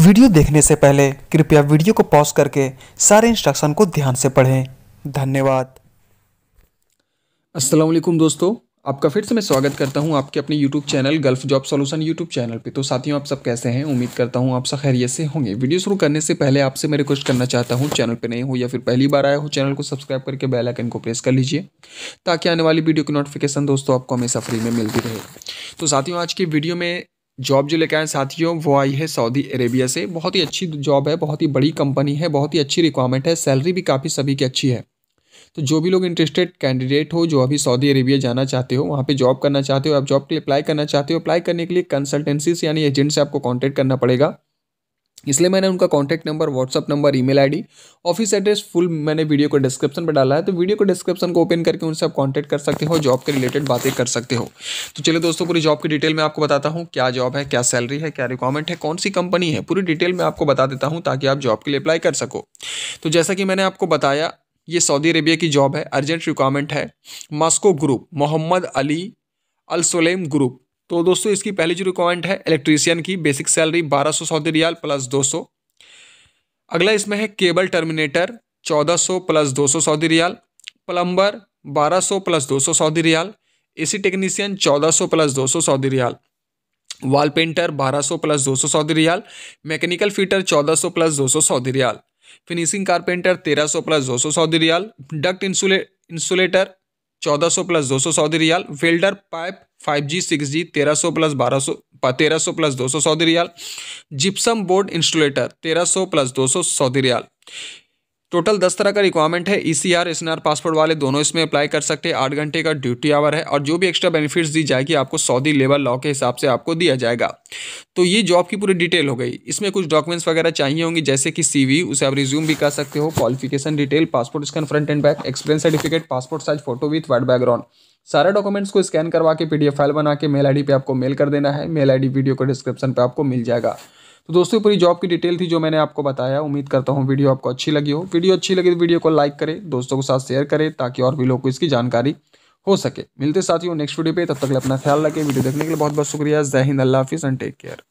video देखने से पहले कृपया वीडियो को पॉज करके सारे इंस्ट्रक्शन को ध्यान से पढ़ें धन्यवाद असलम दोस्तों आपका फिर से मैं स्वागत करता हूं आपके अपने YouTube channel gulf job solution YouTube channel पे तो साथियों आप सब कैसे हैं उम्मीद करता हूं आप सब खैरियत से होंगे वीडियो शुरू करने से पहले आपसे मैं रिक्वेस्ट करना चाहता हूं चैनल पे नए हो या फिर पहली बार आया हो चैनल को सब्सक्राइब करके बेल आइकन को प्रेस कर लीजिए ताकि आने वाली वीडियो की नोटिफिकेशन दोस्तों आपको हमेशा फ्री में मिलती रहे तो साथियों आज की वीडियो में जॉब जो लेकर आए साथियों वो आई है सऊदी अरेबिया से बहुत ही अच्छी जॉब है बहुत ही बड़ी कंपनी है बहुत ही अच्छी रिक्वायरमेंट है सैलरी भी काफ़ी सभी की अच्छी है तो जो भी लोग इंटरेस्टेड कैंडिडेट हो जो अभी सऊदी अरेबिया जाना चाहते हो वहाँ पे जॉब करना चाहते हो आप जॉब के लिए अप्लाई करना चाहते हो अप्लाई करने के लिए कंसल्टेंसी से यानी एजेंट से आपको कॉन्टैक्ट करना पड़ेगा इसलिए मैंने उनका contact number WhatsApp number email ID office address full मैंने वीडियो को डिस्क्रिप्शन पर डाला है तो वीडियो को डिस्क्रिप्शन को ओपन करके उनसे आप कॉन्टैक्ट कर सकते हो जॉब के रिलेटेड बातें कर सकते हो तो चलिए दोस्तों पूरी जॉब की डिटेल में आपको बताता हूँ क्या जॉब है क्या सैलरी है क्या रिक्वायरमेंट है कौन सी कंपनी है पूरी डिटेल में आपको बता देता हूँ ताकि आप जॉब के लिए अप्लाई कर सको तो जैसा कि मैंने आपको बताया ये सऊदी अरेबिया की जॉब है अर्जेंट रिक्वायरमेंट है मास्को group Mohammed Ali Alsalem group तो दोस्तों इसकी पहली जो रिक्वायरमेंट है इलेक्ट्रीशियन की बेसिक सैलरी बारह सौ सऊदी रियाल प्लस दो सौ अगला इसमें है केबल टर्मिनेटर चौदह सौ प्लस दो सौ सऊदी रियाल प्लम्बर बारह सौ प्लस दो सौ सऊदी रियाल एसी टेक्नीशियन चौदह सौ प्लस दो सौ सऊदी रियाल वॉल पेंटर बारह सौ प्लस दो सौ सऊदी रियाल मैकेनिकल फीटर चौदह सौ प्लस दो सौ सऊदी रियाल फिनिशिंग कारपेंटर तेरह सौ प्लस दो सौ Saudi riyal duct insul insulator चौदह सौ प्लस दो सौ Saudi riyal welder pipe five G six G तेरह सौ प्लस बारह सौ तेरह सौ प्लस दो सौ Saudi riyal gypsum board installer तेरह सौ प्लस दो सौ सऊदी रियाल टोटल दस तरह का रिक्वायरमेंट है E C R S passport वाले दोनों इसमें अप्लाई कर सकते हैं आठ घंटे का ड्यूटी आवर है और जो भी एक्स्ट्रा बेनिफिट्स दी जाएगी आपको सऊदी लेबर लॉ के हिसाब से आपको दिया जाएगा तो ये जॉब की पूरी डिटेल हो गई इसमें कुछ डॉक्यूमेंट्स वगैरह चाहिए होंगे जैसे कि सीवी उसे आप रिज्यूम भी कर सकते हो qualification detail passport scan front and back experience certificate passport size photo with white background सारे डॉक्यूमेंट्स को स्कैन करवा के पीडीएफ फाइल बना के मेल आईडी पे आपको मेल कर देना है मेल आईडी वीडियो को डिस्क्रिप्शन पे आपको मिल जाएगा तो दोस्तों पूरी जॉब की डिटेल थी जो मैंने आपको बताया उम्मीद करता हूँ वीडियो आपको अच्छी लगी हो वीडियो अच्छी लगी तो वीडियो को लाइक करें दोस्तों के साथ शेयर करें ताकि और भी लोग को इसकी जानकारी हो सके मिलते साथियों नेक्स्ट वीडियो पे तब तक अपना ख्याल रखें वीडियो देखने के लिए बहुत बहुत शुक्रिया जय हिंद अल्लाह हाफिज़ एंड टेक केयर